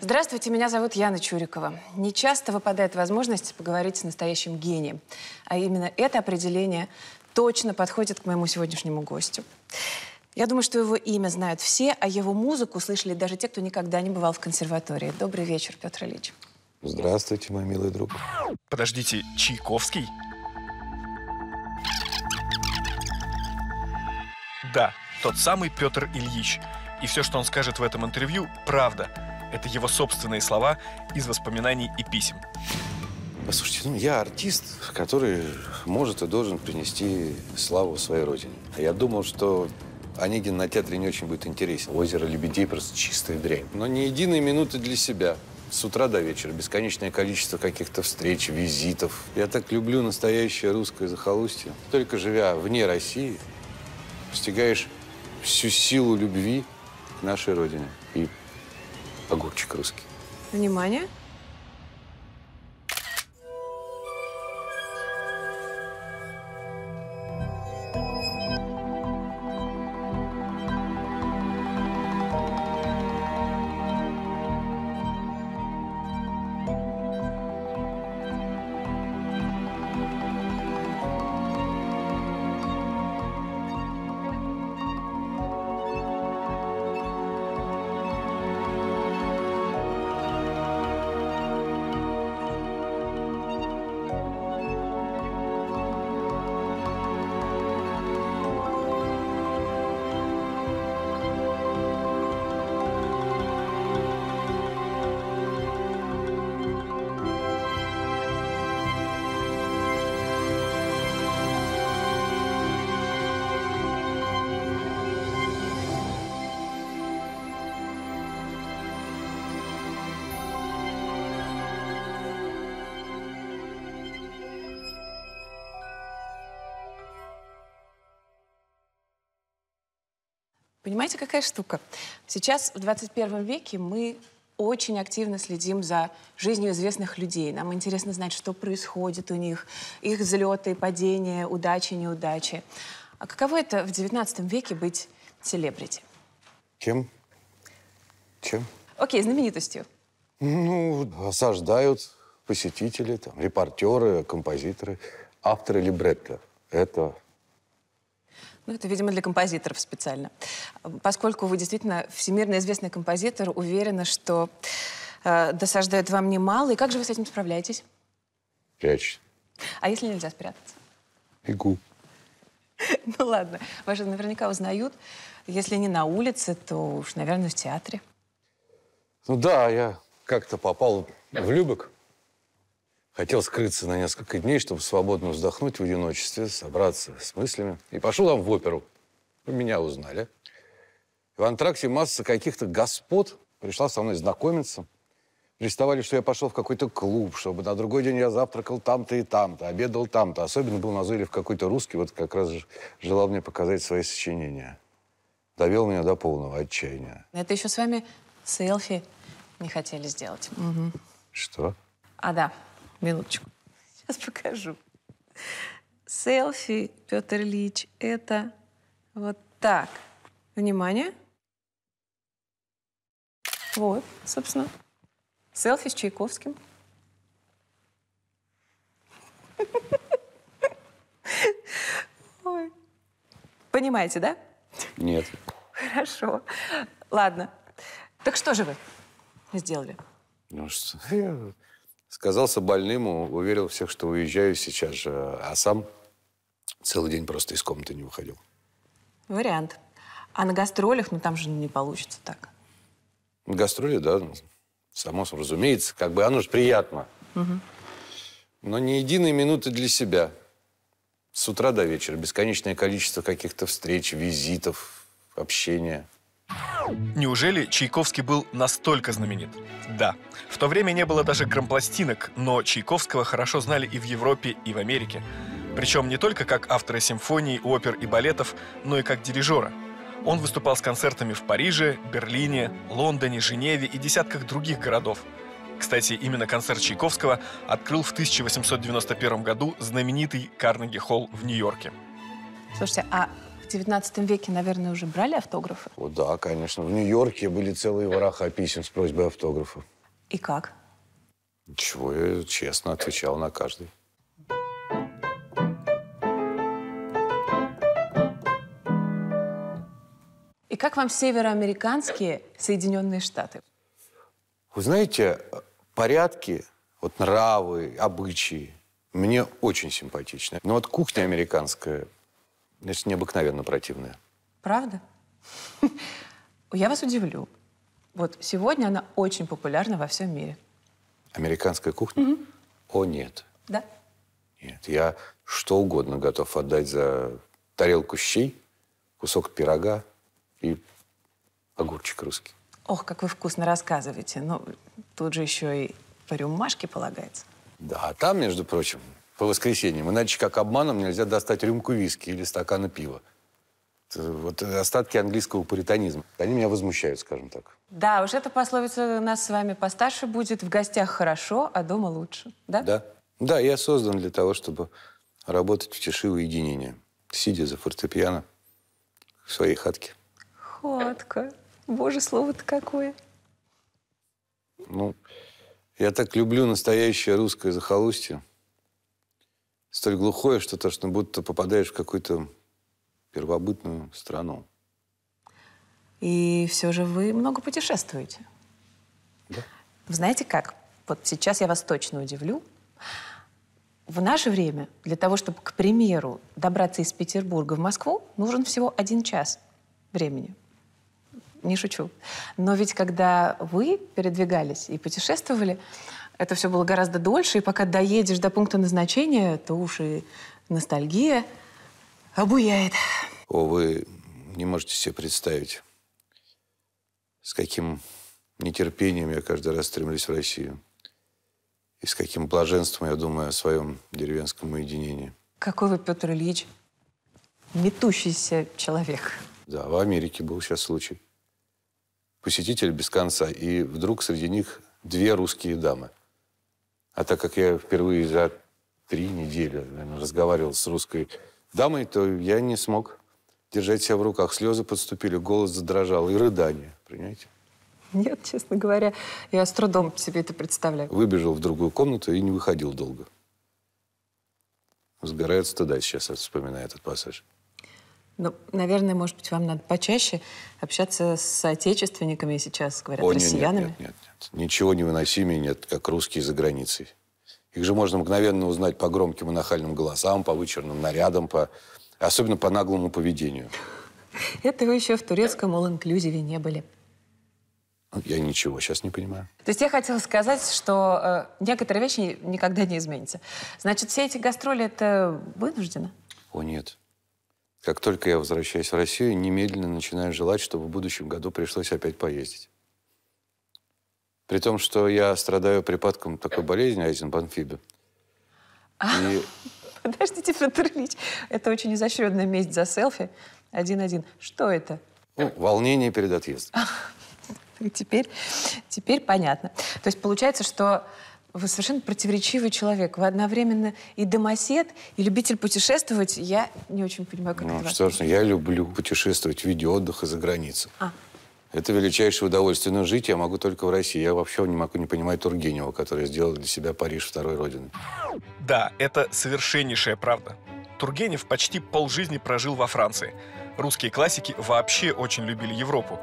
Здравствуйте, меня зовут Яна Чурикова. Не часто выпадает возможность поговорить с настоящим гением. А именно это определение точно подходит к моему сегодняшнему гостю. Я думаю, что его имя знают все, а его музыку слышали даже те, кто никогда не бывал в консерватории. Добрый вечер, Петр Ильич. Здравствуйте, мой милый друг. Подождите, Чайковский? Да, тот самый Петр Ильич. И все, что он скажет в этом интервью, правда. Это его собственные слова из воспоминаний и писем. Послушайте, ну я артист, который может и должен принести славу своей родине. Я думал, что Онегин на театре не очень будет интересен. Озеро Лебедей просто чистая дрянь. Но ни единой минуты для себя. С утра до вечера. Бесконечное количество каких-то встреч, визитов. Я так люблю настоящее русское захолустье. Только живя вне России, постигаешь всю силу любви к нашей родине. И огурчик русский. Внимание. Понимаете, какая штука? Сейчас, в 21 веке, мы очень активно следим за жизнью известных людей. Нам интересно знать, что происходит у них, их взлеты, падения, удачи, неудачи. А каково это в 19 веке быть селебрити? Чем? Чем? Окей, знаменитостью. Ну, осаждают посетители, там, репортеры, композиторы, авторы либретто. Это ну, это, видимо, для композиторов специально. Поскольку вы действительно всемирно известный композитор, уверена, что э, досаждает вам немало. И как же вы с этим справляетесь? Прячь. А если нельзя спрятаться? Бегу. Ну ладно, вас же наверняка узнают. Если не на улице, то уж, наверное, в театре. Ну да, я как-то попал в Любек. Хотел скрыться на несколько дней, чтобы свободно вздохнуть в одиночестве, собраться с мыслями. И пошел там в оперу. Меня узнали. В антракте масса каких-то господ пришла со мной знакомиться. Приставали, что я пошел в какой-то клуб, чтобы на другой день я завтракал там-то и там-то, обедал там-то. Особенно был назойлив какой-то русский, вот как раз желал мне показать свои сочинения. Довел меня до полного отчаяния. Это еще с вами селфи не хотели сделать. Угу. Что? А, да. Минуточку. Сейчас покажу. Селфи, Петр Ильич, это вот так. Внимание. Вот, собственно. Селфи с Чайковским. Ой. Понимаете, да? Нет. Хорошо. Ладно. Так что же вы сделали? Ну что, я Сказался больным, уверил всех, что уезжаю сейчас же, а сам целый день просто из комнаты не выходил. Вариант. А на гастролях, ну там же не получится так. На гастроли, да, само собой, разумеется, как бы оно же приятно. Угу. Но ни единой минуты для себя. С утра до вечера бесконечное количество каких-то встреч, визитов, общения – Неужели Чайковский был настолько знаменит? Да. В то время не было даже грампластинок, но Чайковского хорошо знали и в Европе, и в Америке. Причем не только как автора симфоний, опер и балетов, но и как дирижера. Он выступал с концертами в Париже, Берлине, Лондоне, Женеве и десятках других городов. Кстати, именно концерт Чайковского открыл в 1891 году знаменитый Карнеги-холл в Нью-Йорке. Слушайте, а в 19 веке, наверное, уже брали автографы? О, да, конечно. В Нью-Йорке были целые вороха писем с просьбой автографа. И как? Чего я честно отвечал на каждый. И как вам североамериканские Соединенные Штаты? Вы знаете, порядки, вот нравы, обычаи мне очень симпатичны. Но вот кухня американская Значит, необыкновенно противная. Правда? Я вас удивлю. Вот сегодня она очень популярна во всем мире. Американская кухня? Угу. О, нет. Да? Нет, я что угодно готов отдать за тарелку щей, кусок пирога и огурчик русский. Ох, как вы вкусно рассказываете. Ну, тут же еще и по рюмашке полагается. Да, а там, между прочим, по воскресеньям. Иначе как обманом нельзя достать рюмку виски или стакана пива. Это вот остатки английского пуританизма. Они меня возмущают, скажем так. Да, уж эта пословица у нас с вами постарше будет. В гостях хорошо, а дома лучше. Да? Да. Да, я создан для того, чтобы работать в тиши уединения, сидя за фортепиано в своей хатке. Хатка. Боже, слово-то какое. Ну, я так люблю настоящее русское захолустье столь глухое, что тошно, будто попадаешь в какую-то первобытную страну. И все же вы много путешествуете. Да. Вы знаете как? Вот сейчас я вас точно удивлю. В наше время для того, чтобы, к примеру, добраться из Петербурга в Москву, нужен всего один час времени. Не шучу. Но ведь когда вы передвигались и путешествовали, это все было гораздо дольше, и пока доедешь до пункта назначения, то уж и ностальгия обуяет. О, вы не можете себе представить, с каким нетерпением я каждый раз стремлюсь в Россию. И с каким блаженством я думаю о своем деревенском уединении. Какой вы, Петр Ильич, метущийся человек. Да, в Америке был сейчас случай. Посетитель без конца, и вдруг среди них две русские дамы. А так как я впервые за три недели наверное, разговаривал с русской дамой, то я не смог держать себя в руках. Слезы подступили, голос задрожал и рыдание, понимаете? Нет, честно говоря, я с трудом себе это представляю. Выбежал в другую комнату и не выходил долго. Сгорает стыда сейчас, вспоминаю этот пассаж. Ну, наверное, может быть, вам надо почаще общаться с соотечественниками сейчас, говорят, О, россиянами. Нет, нет, нет, нет. Ничего невыносимее нет, как русские за границей. Их же можно мгновенно узнать по громким и нахальным голосам, по вычурным нарядам, по... особенно по наглому поведению. Это вы еще в турецком all-inclusive не были. Ну, я ничего сейчас не понимаю. То есть я хотела сказать, что э, некоторые вещи никогда не изменятся. Значит, все эти гастроли это вынуждено? О, нет. Как только я возвращаюсь в Россию, немедленно начинаю желать, чтобы в будущем году пришлось опять поездить. При том, что я страдаю припадком такой болезни, айзенбанфиби. А, И... Подождите, Федор Ильич, это очень изощренная месть за селфи. Один-один. Что это? Ну, волнение перед отъездом. Теперь, теперь понятно. То есть получается, что вы совершенно противоречивый человек. Вы одновременно и домосед, и любитель путешествовать. Я не очень понимаю, как ну, это что важно. ж, я люблю путешествовать в виде отдыха за границу. А. Это величайшее удовольствие. Но жить я могу только в России. Я вообще не могу не понимать Тургенева, который сделал для себя Париж второй родиной. Да, это совершеннейшая правда. Тургенев почти полжизни прожил во Франции. Русские классики вообще очень любили Европу.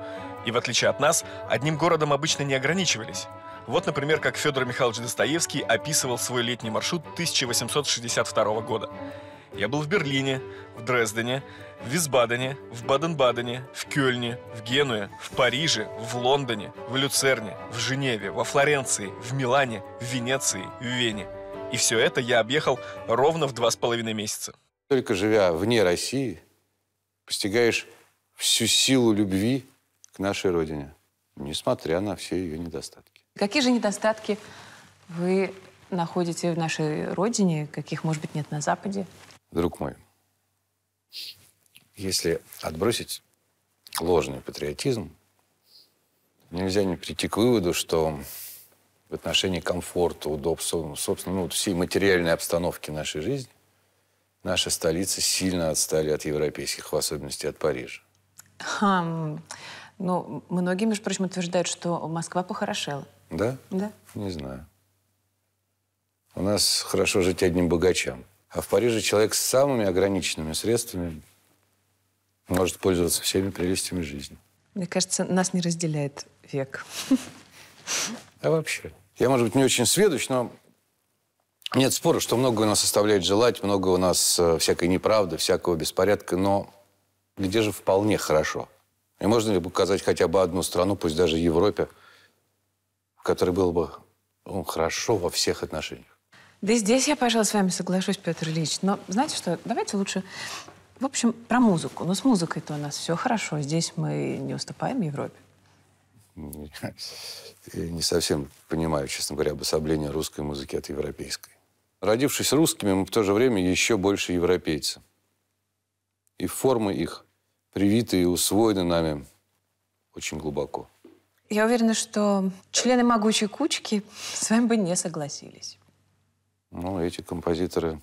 И в отличие от нас, одним городом обычно не ограничивались – вот, например, как Федор Михайлович Достоевский описывал свой летний маршрут 1862 года. Я был в Берлине, в Дрездене, в Висбадене, в Баден-Бадене, в Кёльне, в Генуе, в Париже, в Лондоне, в Люцерне, в Женеве, во Флоренции, в Милане, в Венеции, в Вене. И все это я объехал ровно в два с половиной месяца. Только живя вне России, постигаешь всю силу любви к нашей Родине, несмотря на все ее недостатки. Какие же недостатки вы находите в нашей родине, каких, может быть, нет на Западе? Друг мой, если отбросить ложный патриотизм, нельзя не прийти к выводу, что в отношении комфорта, удобства, ну, собственно, ну, вот всей материальной обстановки нашей жизни, наши столицы сильно отстали от европейских, в особенности от Парижа. Хм. Ну, многие, между прочим, утверждают, что Москва похорошела. Да? Да. Не знаю. У нас хорошо жить одним богачам. А в Париже человек с самыми ограниченными средствами может пользоваться всеми прелестями жизни. Мне кажется, нас не разделяет век. А вообще? Я, может быть, не очень сведущ, но нет спора, что много у нас оставляет желать, много у нас э, всякой неправды, всякого беспорядка, но где же вполне хорошо? И можно ли указать хотя бы одну страну, пусть даже Европе, который был бы ну, хорошо во всех отношениях. Да и здесь я, пожалуй, с вами соглашусь, Петр Ильич. Но знаете что, давайте лучше, в общем, про музыку. Но ну, с музыкой-то у нас все хорошо. Здесь мы не уступаем Европе. Я не совсем понимаю, честно говоря, обособление русской музыки от европейской. Родившись русскими, мы в то же время еще больше европейцы. И формы их привиты и усвоены нами очень глубоко. Я уверена, что члены «Могучей кучки» с вами бы не согласились. Ну, эти композиторы,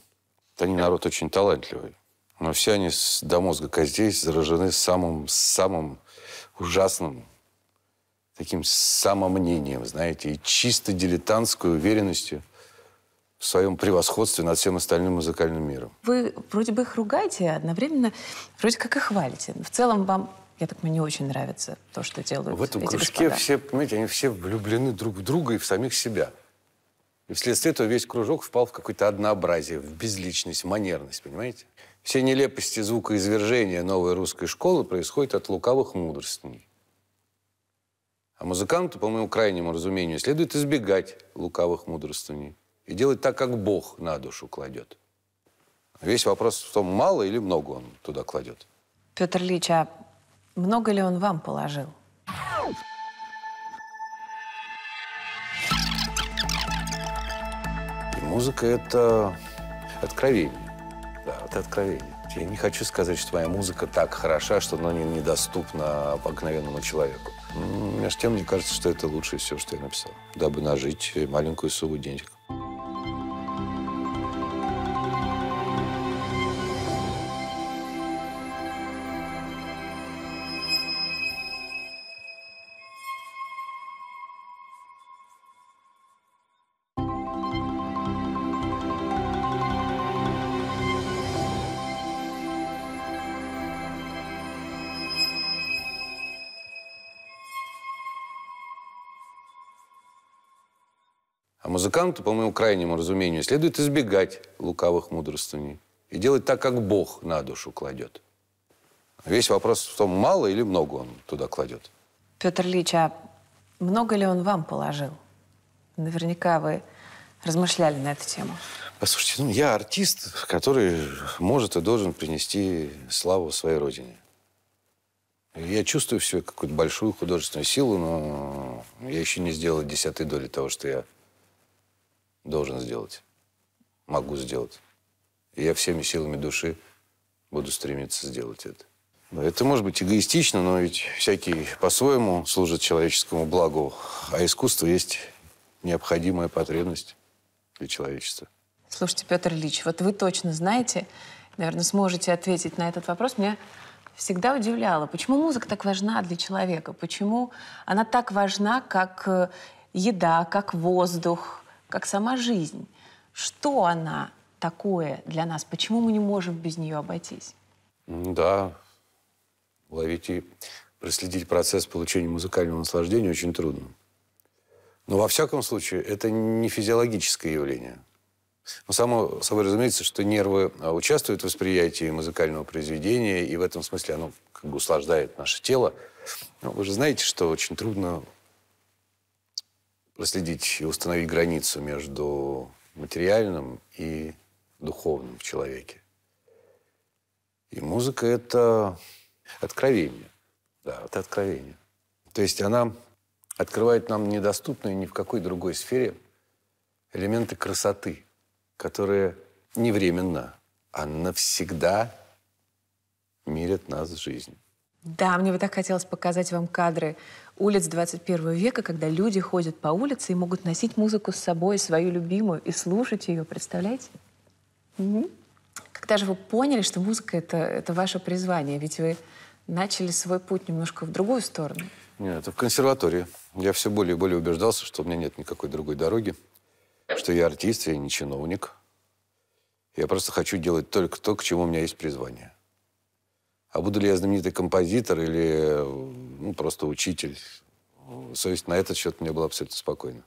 они народ очень талантливый. Но все они с, до мозга костей заражены самым, самым ужасным таким самомнением, знаете, и чисто дилетантской уверенностью в своем превосходстве над всем остальным музыкальным миром. Вы вроде бы их ругаете, а одновременно вроде как и хвалите. В целом вам я так мне не очень нравится то, что делают В этом эти кружке господа. все, понимаете, они все влюблены друг в друга и в самих себя. И вследствие этого весь кружок впал в какое-то однообразие, в безличность, манерность, понимаете? Все нелепости звукоизвержения новой русской школы происходят от лукавых мудрствований. А музыканту, по моему крайнему разумению, следует избегать лукавых мудрствований и делать так, как Бог на душу кладет. Весь вопрос в том, мало или много он туда кладет. Петр Ильич, а много ли он вам положил? музыка – это откровение. Да, это откровение. Я не хочу сказать, что моя музыка так хороша, что она не, недоступна обыкновенному человеку. Между тем, мне кажется, что это лучшее все, что я написал, дабы нажить маленькую сумму денег. музыканту, по моему крайнему разумению, следует избегать лукавых мудрствований и делать так, как Бог на душу кладет. Весь вопрос в том, мало или много он туда кладет. Петр Ильич, а много ли он вам положил? Наверняка вы размышляли на эту тему. Послушайте, ну я артист, который может и должен принести славу своей родине. Я чувствую всю какую-то большую художественную силу, но я еще не сделал десятой доли того, что я должен сделать, могу сделать. И я всеми силами души буду стремиться сделать это. Это может быть эгоистично, но ведь всякий по-своему служит человеческому благу, а искусство есть необходимая потребность для человечества. Слушайте, Петр Ильич, вот вы точно знаете, наверное, сможете ответить на этот вопрос. Меня всегда удивляло, почему музыка так важна для человека, почему она так важна, как э, еда, как воздух, как сама жизнь. Что она такое для нас? Почему мы не можем без нее обойтись? Ну да, ловить и проследить процесс получения музыкального наслаждения очень трудно. Но во всяком случае, это не физиологическое явление. Но само собой разумеется, что нервы а, участвуют в восприятии музыкального произведения, и в этом смысле оно как бы услаждает наше тело. Но вы же знаете, что очень трудно проследить и установить границу между материальным и духовным в человеке. И музыка — это откровение. Да, это откровение. То есть она открывает нам недоступные ни в какой другой сфере элементы красоты, которые не временно, а навсегда мирят нас с жизнью. Да, мне бы так хотелось показать вам кадры улиц 21 века, когда люди ходят по улице и могут носить музыку с собой, свою любимую, и слушать ее, представляете? Угу. Когда же вы поняли, что музыка это, это ваше призвание? Ведь вы начали свой путь немножко в другую сторону. Нет, это в консерватории. Я все более и более убеждался, что у меня нет никакой другой дороги, что я артист, я не чиновник. Я просто хочу делать только то, к чему у меня есть призвание. А буду ли я знаменитый композитор или ну, просто учитель? Совесть на этот счет мне была абсолютно спокойна.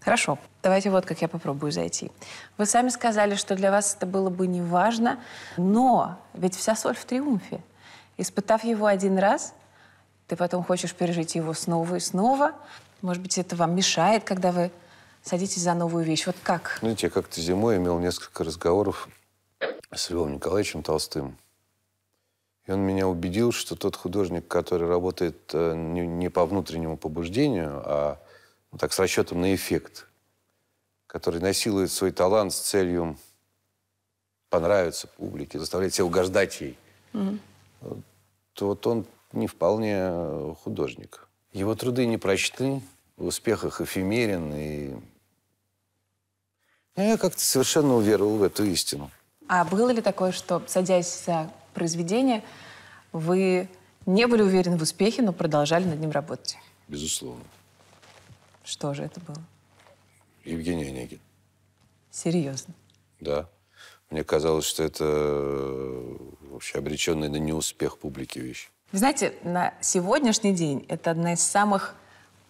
Хорошо. Давайте вот как я попробую зайти. Вы сами сказали, что для вас это было бы не важно, но ведь вся соль в триумфе. Испытав его один раз, ты потом хочешь пережить его снова и снова. Может быть, это вам мешает, когда вы садитесь за новую вещь. Вот как? Знаете, я как-то зимой имел несколько разговоров с Львом Николаевичем Толстым он меня убедил, что тот художник, который работает э, не, не по внутреннему побуждению, а ну, так, с расчетом на эффект, который насилует свой талант с целью понравиться публике, заставлять себя угождать ей, угу. то вот он не вполне э, художник. Его труды не прочны, в успехах эфемерен, и я как-то совершенно уверовал в эту истину. А было ли такое, что, садясь за произведение, вы не были уверены в успехе, но продолжали над ним работать. Безусловно. Что же это было? Евгений Онегин. Серьезно? Да. Мне казалось, что это э, вообще обреченная на неуспех публики вещь. Вы знаете, на сегодняшний день это одна из самых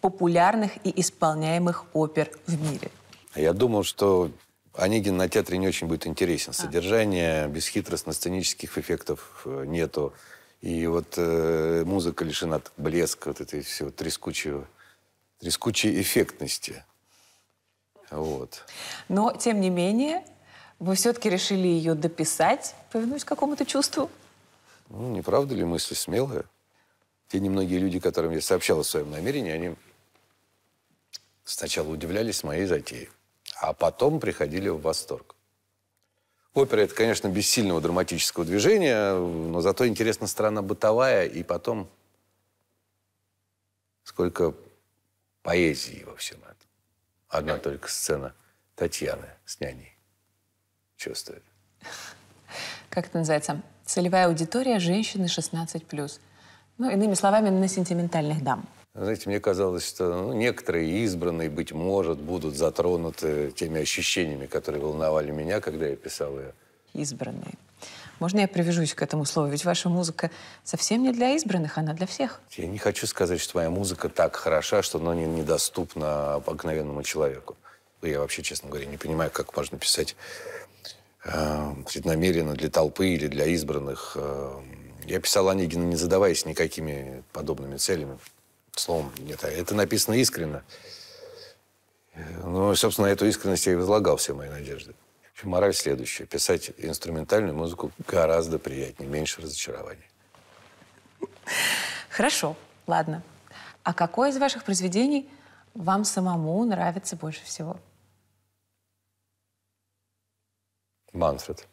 популярных и исполняемых опер в мире. А я думал, что Онегин на театре не очень будет интересен. А. Содержание бесхитростно, сценических эффектов э, нету. И вот э, музыка лишена блеска, вот этой всего трескучего, трескучей эффектности. Вот. Но, тем не менее, вы все-таки решили ее дописать, повернусь к какому-то чувству. Ну, не правда ли мысль смелая? Те немногие люди, которым я сообщал о своем намерении, они сначала удивлялись моей затее а потом приходили в восторг. Опера – это, конечно, без сильного драматического движения, но зато интересна страна бытовая, и потом сколько поэзии во всем этом. Одна только сцена Татьяны с няней чувствует. Как это называется? Целевая аудитория – женщины 16+. Ну, иными словами, на сентиментальных дам. Знаете, мне казалось, что ну, некоторые избранные, быть может, будут затронуты теми ощущениями, которые волновали меня, когда я писал ее. Избранные. Можно я привяжусь к этому слову? Ведь ваша музыка совсем не для избранных, она для всех. Я не хочу сказать, что моя музыка так хороша, что она не недоступна обыкновенному человеку. Я вообще, честно говоря, не понимаю, как можно писать э, преднамеренно для толпы или для избранных. Э, я писал Онегина, не задаваясь никакими подобными целями словом не Это написано искренно. Ну, собственно, эту искренность я и возлагал все мои надежды. Мораль следующая. Писать инструментальную музыку гораздо приятнее, меньше разочарований. Хорошо, ладно. А какое из ваших произведений вам самому нравится больше всего? Манфред.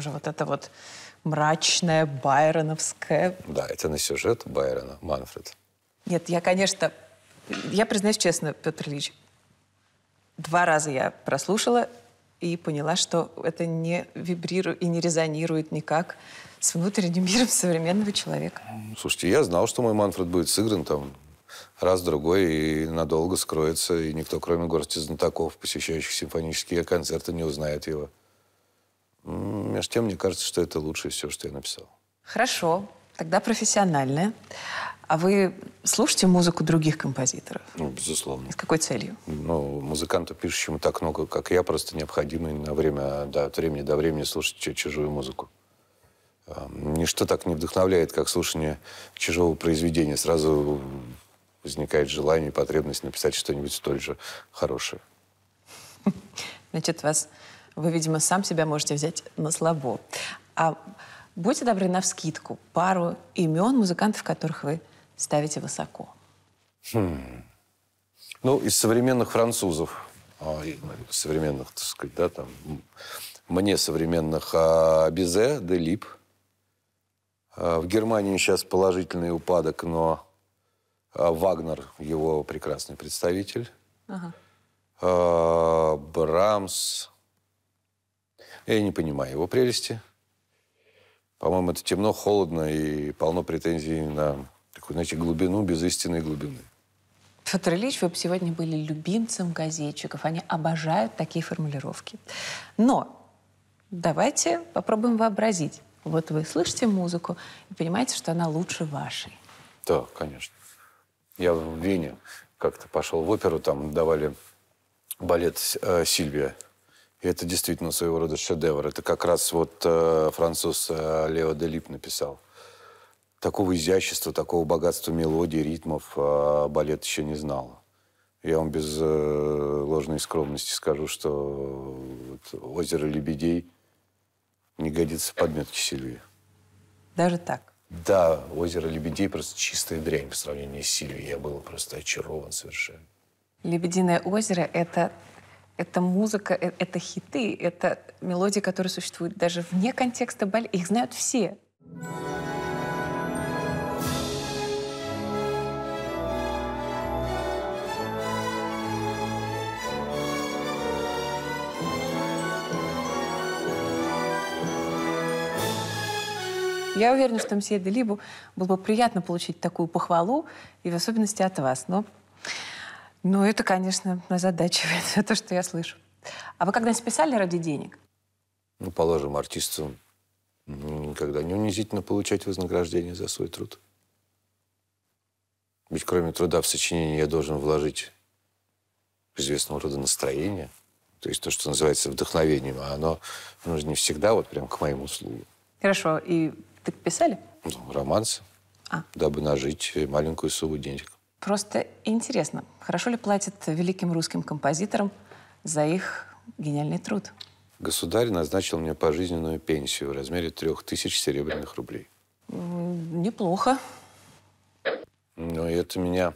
же вот это вот мрачное байроновское. Да, это на сюжет Байрона, Манфред. Нет, я, конечно, я признаюсь честно, Петр Ильич, два раза я прослушала и поняла, что это не вибрирует и не резонирует никак с внутренним миром современного человека. Слушайте, я знал, что мой Манфред будет сыгран там раз-другой и надолго скроется, и никто, кроме горсти знатоков, посещающих симфонические концерты, не узнает его. Между тем, мне кажется, что это лучшее все, что я написал. Хорошо, тогда профессиональное. А вы слушаете музыку других композиторов? Ну, безусловно. И с какой целью? Ну, музыканту, пишущему так много, как я, просто необходимо на время, да, от времени до времени слушать чужую музыку. Ничто так не вдохновляет, как слушание чужого произведения. Сразу возникает желание и потребность написать что-нибудь столь же хорошее. Значит, вас вы, видимо, сам себя можете взять на слабо. А будьте добры на вскидку пару имен музыкантов, которых вы ставите высоко. Хм. Ну, из современных французов, а, ну, современных, так сказать, да, там, мне современных, а Бизе, Делип. А, в Германии сейчас положительный упадок, но а, Вагнер его прекрасный представитель. Ага. Брамс, я не понимаю его прелести. По-моему, это темно, холодно и полно претензий на такую, знаете, глубину без истинной глубины. Федор Ильич, вы бы сегодня были любимцем газетчиков. Они обожают такие формулировки. Но давайте попробуем вообразить. Вот вы слышите музыку и понимаете, что она лучше вашей. Да, конечно. Я в Вене как-то пошел в оперу, там давали балет э, «Сильвия». И это действительно своего рода шедевр. Это как раз вот э, француз э, Лео Делип написал. Такого изящества, такого богатства мелодий, ритмов э, балет еще не знал. Я вам без э, ложной скромности скажу, что вот, «Озеро лебедей» не годится подметки Сильвии. Даже так? Да, «Озеро лебедей» просто чистая дрянь по сравнению с Сильвией. Я был просто очарован совершенно. «Лебединое озеро» — это это музыка, э, это хиты, это мелодии, которые существуют даже вне контекста балета. Их знают все. Я уверена, что мсье Делибу было бы приятно получить такую похвалу, и в особенности от вас. Но ну, это, конечно, озадачивает то, что я слышу. А вы когда-нибудь писали ради денег? Ну, положим, артисту ну, никогда не унизительно получать вознаграждение за свой труд. Ведь кроме труда в сочинении я должен вложить известного рода настроение, то есть то, что называется вдохновением, а оно, оно не всегда вот прям к моим услугам. Хорошо, и так писали? Ну, романс, а. дабы нажить маленькую сумму денег. Просто интересно, хорошо ли платят великим русским композиторам за их гениальный труд? Государь назначил мне пожизненную пенсию в размере трех тысяч серебряных рублей. Неплохо. Но это меня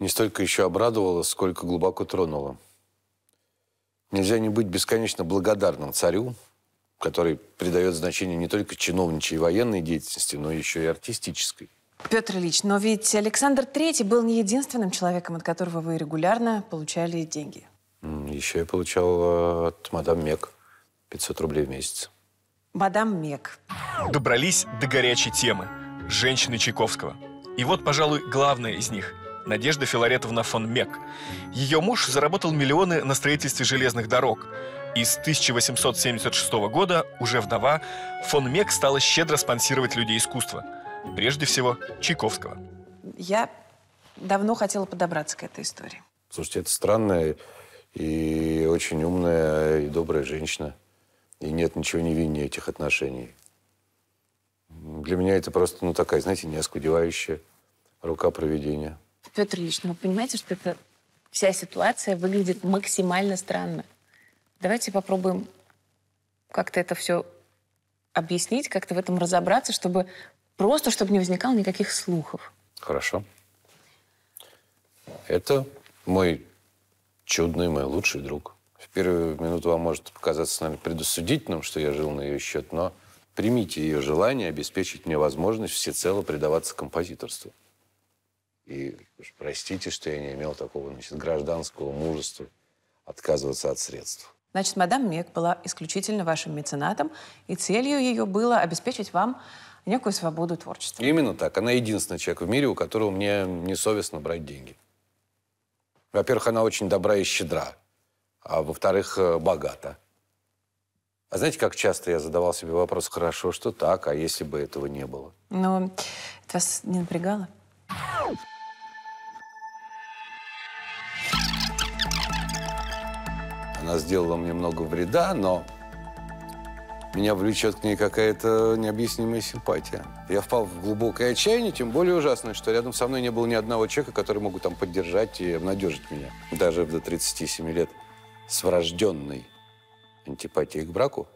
не столько еще обрадовало, сколько глубоко тронуло. Нельзя не быть бесконечно благодарным царю, который придает значение не только чиновничьей и военной деятельности, но еще и артистической. Петр Ильич, но ведь Александр III был не единственным человеком, от которого вы регулярно получали деньги. Еще я получал э, от мадам Мек 500 рублей в месяц. Мадам Мек. Добрались до горячей темы. Женщины Чайковского. И вот, пожалуй, главная из них – Надежда Филаретовна фон Мек. Ее муж заработал миллионы на строительстве железных дорог. И с 1876 года, уже вдова, фон Мек стала щедро спонсировать людей искусства – Прежде всего, Чайковского. Я давно хотела подобраться к этой истории. Слушайте, это странная и очень умная и добрая женщина. И нет ничего невиннее этих отношений. Для меня это просто, ну, такая, знаете, неоскудевающая рука проведения. Петр Ильич, ну, вы понимаете, что эта вся ситуация выглядит максимально странно. Давайте попробуем как-то это все объяснить, как-то в этом разобраться, чтобы Просто, чтобы не возникало никаких слухов. Хорошо. Это мой чудный, мой лучший друг. В первую минуту вам может показаться, наверное, предосудительным, что я жил на ее счет, но примите ее желание обеспечить мне возможность всецело предаваться композиторству. И уж простите, что я не имел такого значит, гражданского мужества отказываться от средств. Значит, мадам Мек была исключительно вашим меценатом, и целью ее было обеспечить вам некую свободу творчества. Именно так. Она единственный человек в мире, у которого мне несовестно брать деньги. Во-первых, она очень добра и щедра. А во-вторых, э, богата. А знаете, как часто я задавал себе вопрос, хорошо, что так, а если бы этого не было? Ну, это вас не напрягало? Она сделала мне много вреда, но меня влечет к ней какая-то необъяснимая симпатия. Я впал в глубокое отчаяние, тем более ужасное, что рядом со мной не было ни одного человека, который мог там поддержать и обнадежить меня. Даже до 37 лет с врожденной антипатией к браку.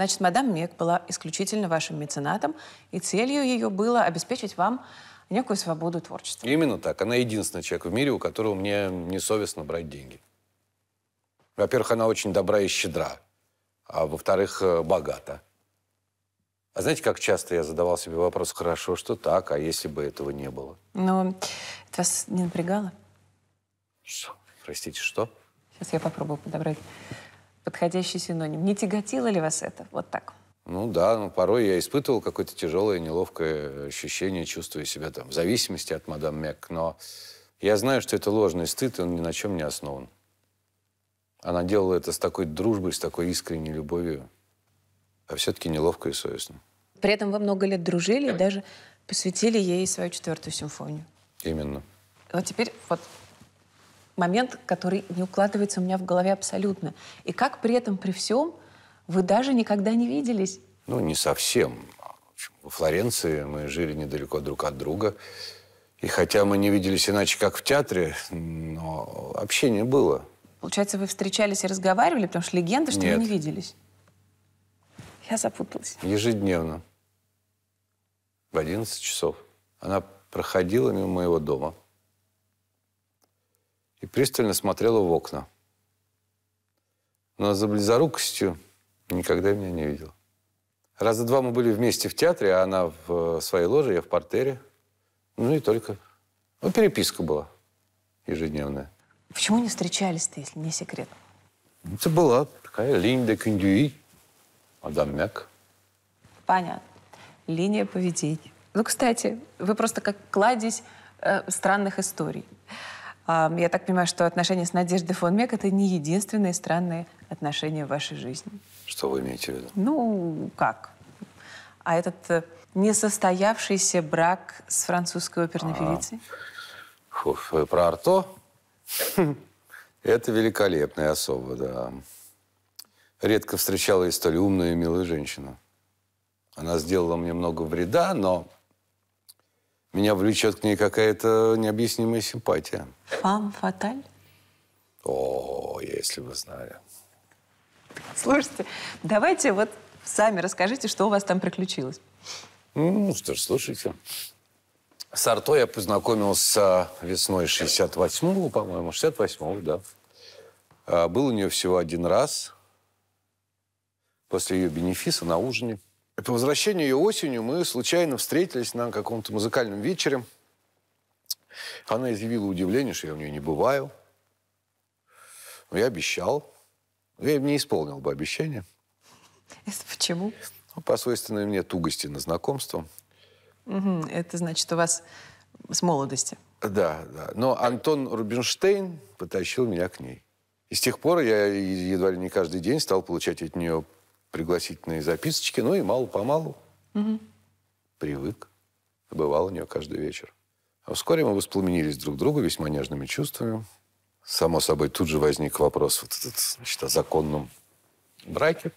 Значит, мадам Мек была исключительно вашим меценатом, и целью ее было обеспечить вам некую свободу творчества. Именно так. Она единственный человек в мире, у которого мне несовестно брать деньги. Во-первых, она очень добра и щедра, а во-вторых, э, богата. А знаете, как часто я задавал себе вопрос, хорошо, что так, а если бы этого не было? Ну, это вас не напрягало? Что? Простите, что? Сейчас я попробую подобрать подходящий синоним. Не тяготило ли вас это? Вот так. Ну да, ну, порой я испытывал какое-то тяжелое, неловкое ощущение, чувствуя себя там в зависимости от мадам Мек, но я знаю, что это ложный стыд, и он ни на чем не основан. Она делала это с такой дружбой, с такой искренней любовью, а все-таки неловко и совестно. При этом вы много лет дружили и даже посвятили ей свою четвертую симфонию. Именно. Вот теперь вот момент, который не укладывается у меня в голове абсолютно. И как при этом, при всем, вы даже никогда не виделись? Ну, не совсем. В Флоренции мы жили недалеко друг от друга. И хотя мы не виделись иначе, как в театре, но общение было. Получается, вы встречались и разговаривали, потому что легенда, что Нет. вы не виделись. Я запуталась. Ежедневно. В 11 часов. Она проходила мимо моего дома и пристально смотрела в окна. Но за близорукостью никогда меня не видела. Раза два мы были вместе в театре, а она в э, своей ложе, я в портере. Ну и только. Ну, переписка была ежедневная. Почему не встречались-то, если не секрет? Это была такая линия де кондюи, мадам Мяк. Понятно. Линия поведения. Ну, кстати, вы просто как кладезь э, странных историй. Я так понимаю, что отношения с Надеждой фон Мек это не единственные странные отношения в вашей жизни. Что вы имеете в виду? Ну, как? А этот э, несостоявшийся брак с французской оперной а, певицей? Фу, э, про Арто? Это великолепная особа, да. Редко встречала и столь умную и милую женщину. Она сделала мне много вреда, но меня влечет к ней какая-то необъяснимая симпатия. Фам фаталь? О, если бы знали. Слушайте, давайте вот сами расскажите, что у вас там приключилось. Ну что ж, слушайте. С Арто я познакомился весной 68-го, по-моему, 68-го, да. А, был у нее всего один раз после ее бенефиса на ужине. И по возвращению ее осенью мы случайно встретились на каком-то музыкальном вечере. Она изъявила удивление, что я у нее не бываю. Но я обещал. Я не исполнил бы обещание. Это почему? Ну, по свойственной мне тугости на знакомство. Угу. Это значит, у вас с молодости. Да, да. Но Антон Рубинштейн потащил меня к ней. И с тех пор я едва ли не каждый день стал получать от нее пригласительные записочки, ну и мало-помалу угу. привык. Бывал у нее каждый вечер. А вскоре мы воспламенились друг другу весьма нежными чувствами. Само собой, тут же возник вопрос вот этот, значит, о законном браке.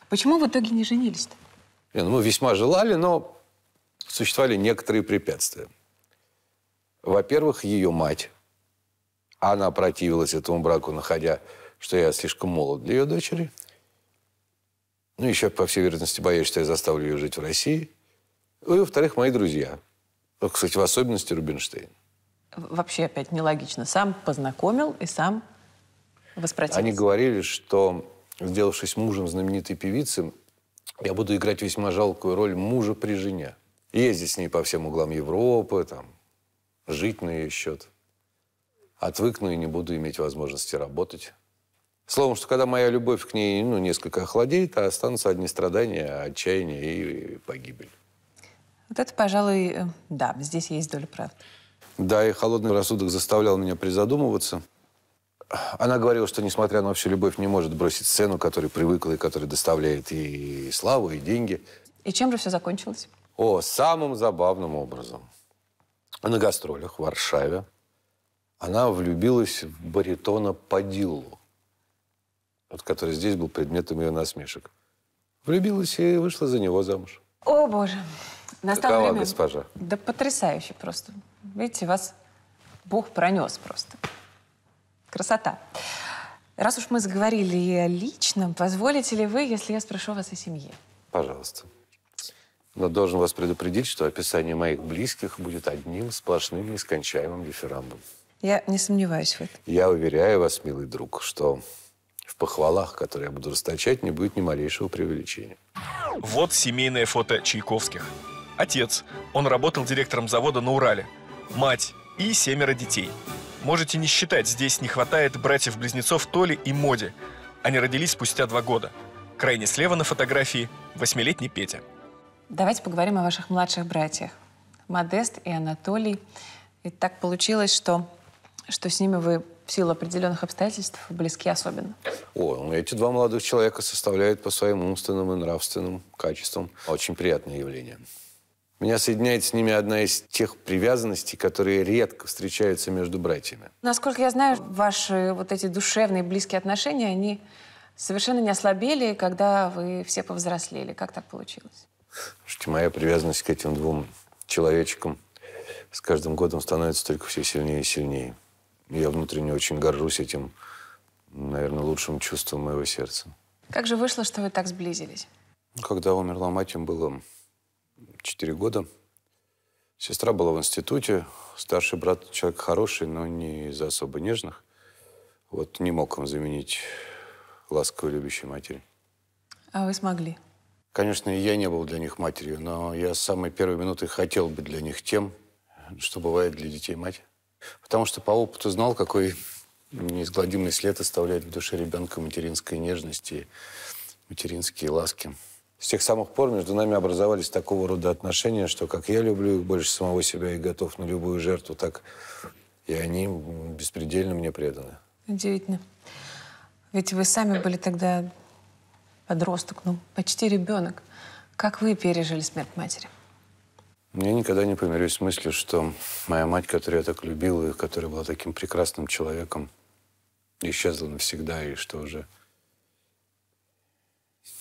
А почему в итоге не женились-то? Ну, мы весьма желали, но существовали некоторые препятствия. Во-первых, ее мать. Она противилась этому браку, находя, что я слишком молод для ее дочери – ну, еще, по всей вероятности, боюсь, что я заставлю ее жить в России. Ну, и, во-вторых, мои друзья. Ну, кстати, в особенности Рубинштейн. Вообще, опять нелогично. Сам познакомил и сам воспротивился. Они говорили, что, сделавшись мужем знаменитой певицы, я буду играть весьма жалкую роль мужа при жене. Ездить с ней по всем углам Европы, там, жить на ее счет. Отвыкну и не буду иметь возможности работать. Словом, что когда моя любовь к ней ну, несколько охладеет, а останутся одни страдания, отчаяние и погибель. Вот это, пожалуй, э, да, здесь есть доля правды. Да, и холодный рассудок заставлял меня призадумываться. Она говорила, что, несмотря на общую любовь, не может бросить сцену, которой привыкла и которая доставляет и славу, и деньги. И чем же все закончилось? О, самым забавным образом. На гастролях в Варшаве она влюбилась в баритона Падиллу вот который здесь был предметом ее насмешек. Влюбилась и вышла за него замуж. О, боже. Настало Какова, время... госпожа? Да потрясающе просто. Видите, вас Бог пронес просто. Красота. Раз уж мы заговорили и о личном, позволите ли вы, если я спрошу вас о семье? Пожалуйста. Но должен вас предупредить, что описание моих близких будет одним сплошным нескончаемым дифирамбом. Я не сомневаюсь в этом. Я уверяю вас, милый друг, что в похвалах, которые я буду расточать, не будет ни малейшего преувеличения. Вот семейное фото Чайковских. Отец. Он работал директором завода на Урале. Мать и семеро детей. Можете не считать, здесь не хватает братьев-близнецов Толи и Моди. Они родились спустя два года. Крайне слева на фотографии восьмилетний Петя. Давайте поговорим о ваших младших братьях. Модест и Анатолий. И так получилось, что, что с ними вы в силу определенных обстоятельств близки особенно. О, ну эти два молодых человека составляют по своим умственным и нравственным качествам очень приятное явление. Меня соединяет с ними одна из тех привязанностей, которые редко встречаются между братьями. Насколько я знаю, ваши вот эти душевные близкие отношения, они совершенно не ослабели, когда вы все повзрослели. Как так получилось? Слушайте, моя привязанность к этим двум человечкам с каждым годом становится только все сильнее и сильнее. Я внутренне очень горжусь этим, наверное, лучшим чувством моего сердца. Как же вышло, что вы так сблизились? Ну, когда умерла мать, им было 4 года. Сестра была в институте, старший брат человек хороший, но не из особо нежных. Вот не мог он заменить ласковой, любящей матери. А вы смогли? Конечно, я не был для них матерью, но я с самой первой минуты хотел быть для них тем, что бывает для детей мать. Потому что по опыту знал, какой неизгладимый след оставляет в душе ребенка материнской нежности, материнские ласки. С тех самых пор между нами образовались такого рода отношения, что как я люблю их больше самого себя и готов на любую жертву, так и они беспредельно мне преданы. Удивительно. Ведь вы сами были тогда подросток, ну, почти ребенок. Как вы пережили смерть матери? Ну, я никогда не помирюсь с мыслью, что моя мать, которую я так любил и которая была таким прекрасным человеком, исчезла навсегда, и что уже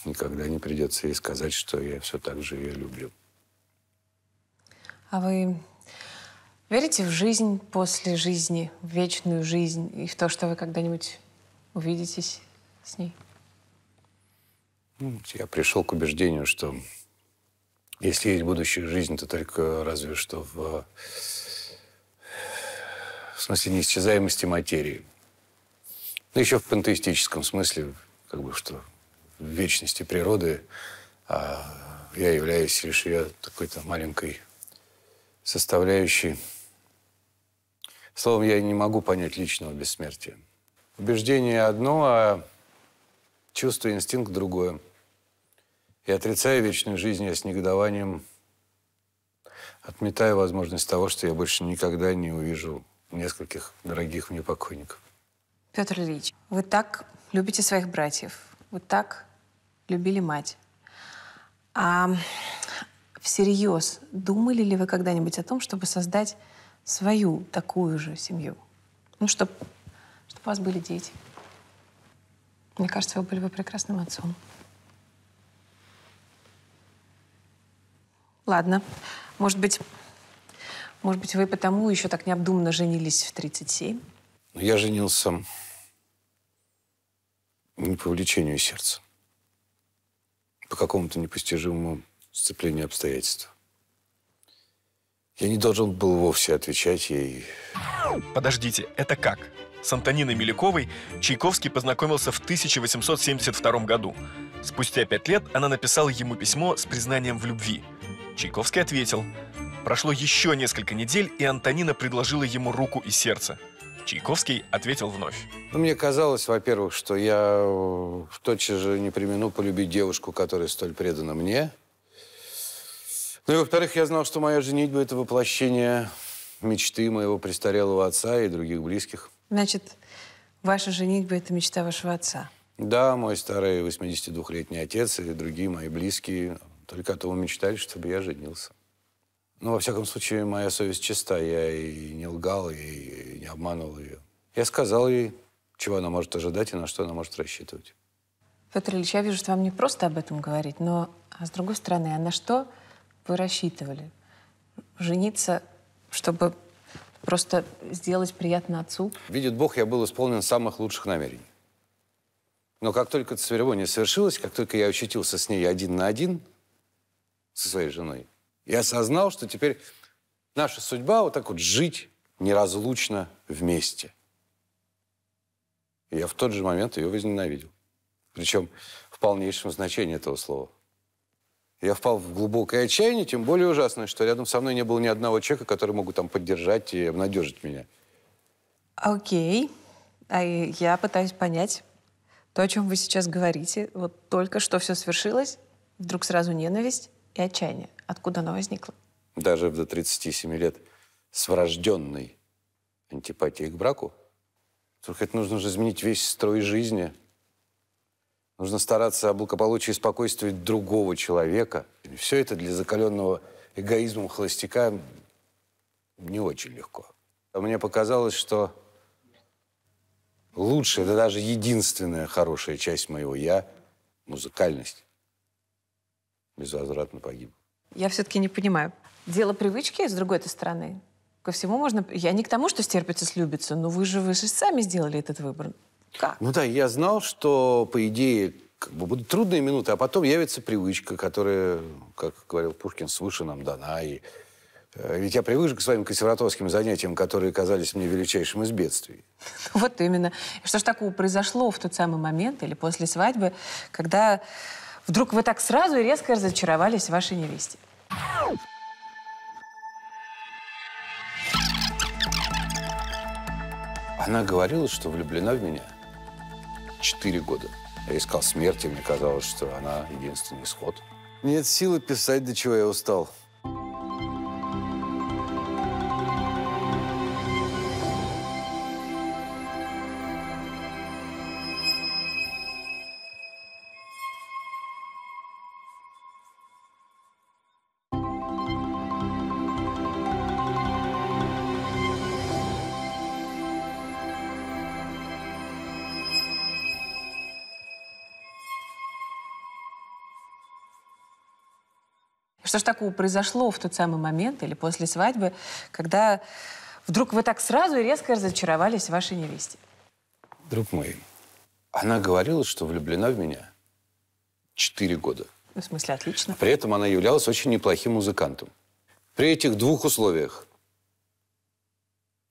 никогда не придется ей сказать, что я все так же ее люблю. А вы верите в жизнь после жизни, в вечную жизнь и в то, что вы когда-нибудь увидитесь с ней? Ну, я пришел к убеждению, что если есть будущая жизнь, то только разве что в, в смысле неисчезаемости материи. Ну, еще в пантеистическом смысле, как бы что в вечности природы а я являюсь лишь ее какой то маленькой составляющей. Словом, я не могу понять личного бессмертия. Убеждение одно, а чувство, и инстинкт другое. И отрицая вечную жизнь, я с негодованием отметаю возможность того, что я больше никогда не увижу нескольких дорогих мне покойников. Петр Ильич, вы так любите своих братьев, вы так любили мать. А всерьез думали ли вы когда-нибудь о том, чтобы создать свою такую же семью? Ну, чтобы чтоб у вас были дети. Мне кажется, вы были бы прекрасным отцом. Ладно. Может быть, может быть, вы потому еще так необдуманно женились в 37? Я женился не по влечению сердца, по какому-то непостижимому сцеплению обстоятельств. Я не должен был вовсе отвечать ей. Подождите, это как? С Антониной Милюковой Чайковский познакомился в 1872 году. Спустя пять лет она написала ему письмо с признанием в любви – Чайковский ответил. Прошло еще несколько недель, и Антонина предложила ему руку и сердце. Чайковский ответил вновь. Ну, мне казалось, во-первых, что я э, точно же не примену полюбить девушку, которая столь предана мне. Ну и, во-вторых, я знал, что моя женитьба – это воплощение мечты моего престарелого отца и других близких. Значит, ваша женитьба – это мечта вашего отца? Да, мой старый 82-летний отец и другие мои близкие только о том и мечтали, чтобы я женился. Ну, во всяком случае, моя совесть чиста. Я и не лгал, и не обманывал ее. Я сказал ей, чего она может ожидать и на что она может рассчитывать. Петр Ильич, я вижу, что вам не просто об этом говорить, но, а с другой стороны, а на что вы рассчитывали? Жениться, чтобы просто сделать приятно отцу? Видит Бог, я был исполнен самых лучших намерений. Но как только эта церемония совершилась, как только я ощутился с ней один на один, со своей женой. И осознал, что теперь наша судьба вот так вот жить неразлучно вместе. И я в тот же момент ее возненавидел. Причем в полнейшем значении этого слова. Я впал в глубокое отчаяние, тем более ужасное, что рядом со мной не было ни одного человека, который мог там поддержать и обнадежить меня. Окей. Okay. А я пытаюсь понять то, о чем вы сейчас говорите. Вот только что все свершилось, вдруг сразу ненависть и отчаяние. Откуда оно возникло? Даже в до 37 лет с врожденной антипатией к браку. Только это нужно же изменить весь строй жизни. Нужно стараться о благополучии и спокойствии другого человека. И все это для закаленного эгоизмом холостяка не очень легко. А Мне показалось, что лучшая, да даже единственная хорошая часть моего «я» — музыкальность безвозвратно погиб. Я все-таки не понимаю. Дело привычки, с другой стороны. Ко всему можно... Я не к тому, что стерпится, слюбится, но вы же, вы же сами сделали этот выбор. Как? Ну да, я знал, что, по идее, как бы будут трудные минуты, а потом явится привычка, которая, как говорил Пушкин, свыше нам дана. И, э, ведь я привык к своим консерваторским занятиям, которые казались мне величайшим из бедствий. Вот именно. Что ж такого произошло в тот самый момент или после свадьбы, когда Вдруг вы так сразу и резко разочаровались в вашей невесте? Она говорила, что влюблена в меня. Четыре года. Я искал смерти, мне казалось, что она единственный исход. Нет силы писать, до чего я устал. Что ж такого произошло в тот самый момент или после свадьбы, когда вдруг вы так сразу и резко разочаровались в вашей невесте? Друг мой, она говорила, что влюблена в меня четыре года. Ну, в смысле, отлично. При этом она являлась очень неплохим музыкантом. При этих двух условиях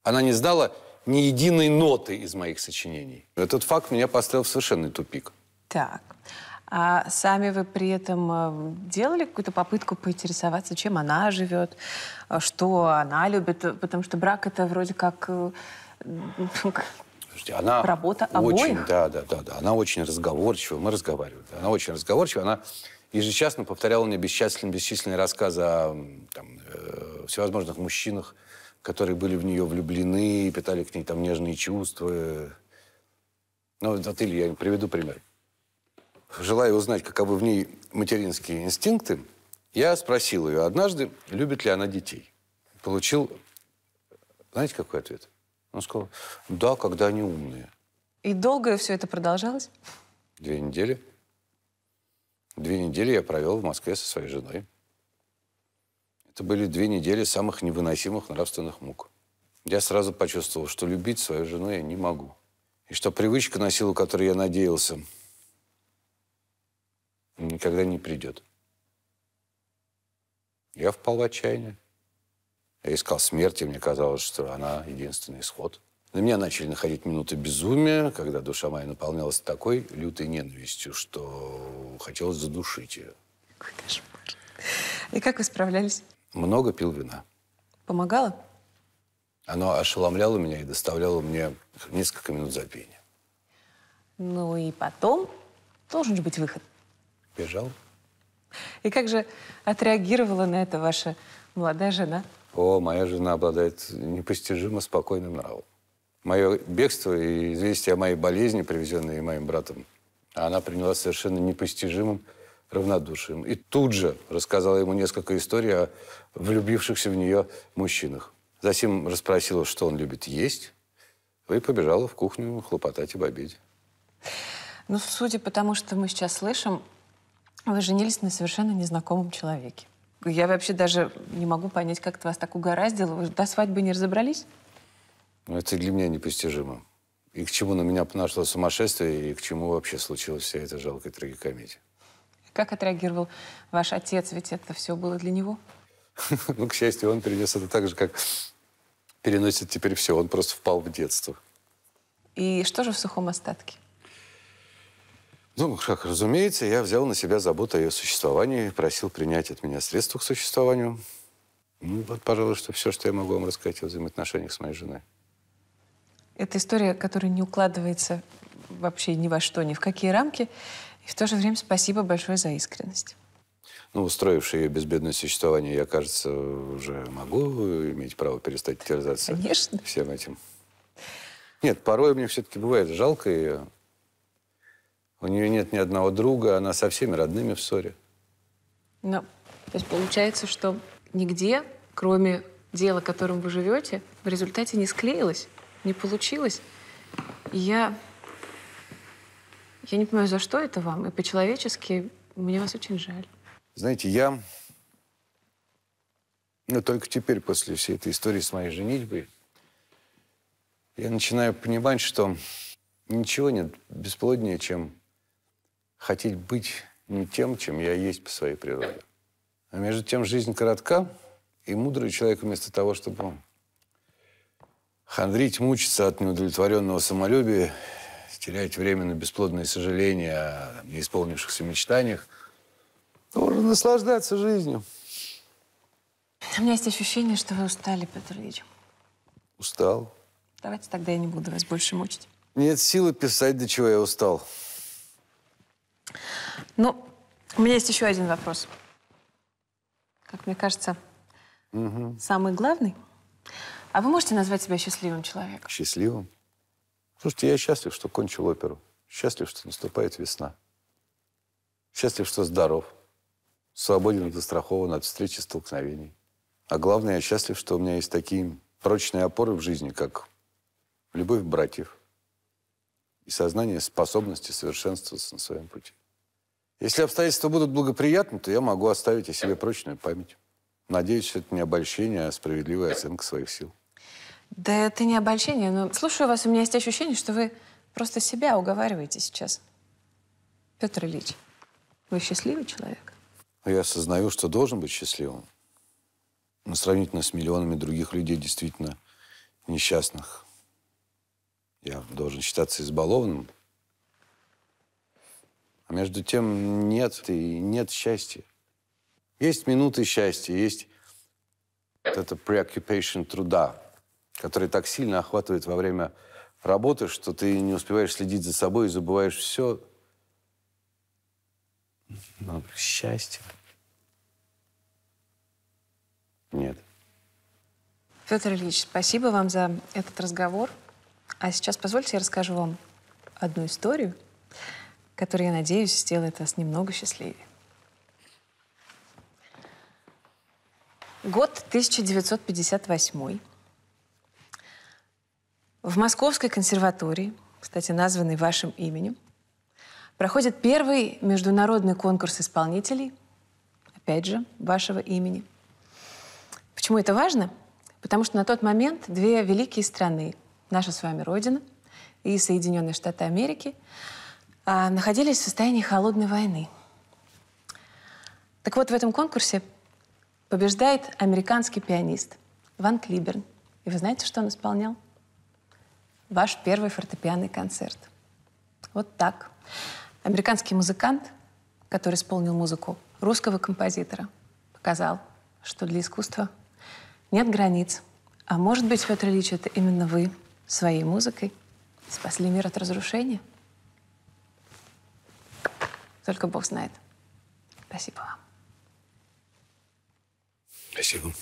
она не знала ни единой ноты из моих сочинений. Этот факт меня поставил в совершенный тупик. Так. А сами вы при этом э, делали какую-то попытку поинтересоваться, чем она живет, э, что она любит? Потому что брак это вроде э, ну, как Слушайте, она работа обоих? да, да, да, да, она очень разговорчива, мы разговаривали. да, она очень разговорчива, она ежечасно повторяла мне бесчисленные, бесчисленные рассказы о там, э, всевозможных мужчинах, которые были в нее влюблены, питали к ней там нежные чувства. Ну, вот Илья, я приведу пример желая узнать, каковы в ней материнские инстинкты, я спросил ее однажды, любит ли она детей. Получил, знаете, какой ответ? Она сказала, да, когда они умные. И долго все это продолжалось? Две недели. Две недели я провел в Москве со своей женой. Это были две недели самых невыносимых нравственных мук. Я сразу почувствовал, что любить свою жену я не могу. И что привычка, на силу которой я надеялся, никогда не придет. Я впал в отчаяние. Я искал смерти, мне казалось, что она единственный исход. На меня начали находить минуты безумия, когда душа моя наполнялась такой лютой ненавистью, что хотелось задушить ее. Какой кошмар. И как вы справлялись? Много пил вина. Помогало? Оно ошеломляло меня и доставляло мне несколько минут запения. Ну и потом должен же быть выход сбежал. И как же отреагировала на это ваша молодая жена? О, моя жена обладает непостижимо спокойным нравом. Мое бегство и известие о моей болезни, привезенной моим братом, она приняла совершенно непостижимым равнодушием. И тут же рассказала ему несколько историй о влюбившихся в нее мужчинах. Затем расспросила, что он любит есть, и побежала в кухню хлопотать об обеде. Ну, судя по тому, что мы сейчас слышим, а вы женились на совершенно незнакомом человеке. Я вообще даже не могу понять, как это вас так угораздило. Вы до свадьбы не разобрались? Ну, это для меня непостижимо. И к чему на меня нашло сумасшествие, и к чему вообще случилась вся эта жалкая трагикомедия. Как отреагировал ваш отец? Ведь это все было для него. Ну, к счастью, он перенес это так же, как переносит теперь все. Он просто впал в детство. И что же в сухом остатке? Ну, как, разумеется, я взял на себя заботу о ее существовании, просил принять от меня средства к существованию. Ну, вот, пожалуй, что все, что я могу вам рассказать о взаимоотношениях с моей женой. Это история, которая не укладывается вообще ни во что, ни в какие рамки. И в то же время спасибо большое за искренность. Ну, устроивший ее безбедное существование, я, кажется, уже могу иметь право перестать терзаться Конечно. всем этим. Нет, порой мне все-таки бывает жалко ее. У нее нет ни одного друга, она со всеми родными в ссоре. Ну, то есть получается, что нигде, кроме дела, которым вы живете, в результате не склеилось, не получилось. я... Я не понимаю, за что это вам. И по-человечески мне вас очень жаль. Знаете, я... Ну, только теперь, после всей этой истории с моей женитьбой, я начинаю понимать, что ничего нет бесплоднее, чем хотеть быть не тем, чем я есть по своей природе. А между тем жизнь коротка, и мудрый человек вместо того, чтобы хандрить, мучиться от неудовлетворенного самолюбия, терять время на бесплодные сожаления о неисполнившихся мечтаниях, должен наслаждаться жизнью. У меня есть ощущение, что вы устали, Петр Ильич. Устал. Давайте тогда я не буду вас больше мучить. Нет силы писать, до чего я устал. Ну, у меня есть еще один вопрос. Как мне кажется, угу. самый главный. А вы можете назвать себя счастливым человеком? Счастливым? Слушайте, я счастлив, что кончил оперу. Счастлив, что наступает весна. Счастлив, что здоров. Свободен и застрахован от встреч и столкновений. А главное, я счастлив, что у меня есть такие прочные опоры в жизни, как любовь братьев и сознание способности совершенствоваться на своем пути. Если обстоятельства будут благоприятны, то я могу оставить о себе прочную память. Надеюсь, это не обольщение, а справедливая оценка своих сил. Да это не обольщение, но слушаю вас, у меня есть ощущение, что вы просто себя уговариваете сейчас. Петр Ильич, вы счастливый человек? Я осознаю, что должен быть счастливым. Но сравнительно с миллионами других людей, действительно несчастных. Я должен считаться избалованным, а между тем нет, и нет счастья. Есть минуты счастья, есть это preoccupation труда, который так сильно охватывает во время работы, что ты не успеваешь следить за собой и забываешь все. Но счастье нет. Петр Ильич, спасибо вам за этот разговор. А сейчас позвольте я расскажу вам одну историю, который, я надеюсь, сделает вас немного счастливее. Год 1958. В Московской консерватории, кстати, названной вашим именем, проходит первый международный конкурс исполнителей, опять же, вашего имени. Почему это важно? Потому что на тот момент две великие страны, наша с вами Родина и Соединенные Штаты Америки, а, находились в состоянии холодной войны. Так вот, в этом конкурсе побеждает американский пианист Ван Клиберн. И вы знаете, что он исполнял? Ваш первый фортепианный концерт. Вот так. Американский музыкант, который исполнил музыку русского композитора, показал, что для искусства нет границ. А может быть, Федор Ильич, это именно вы своей музыкой спасли мир от разрушения? Только Бог знает. Спасибо вам. Спасибо.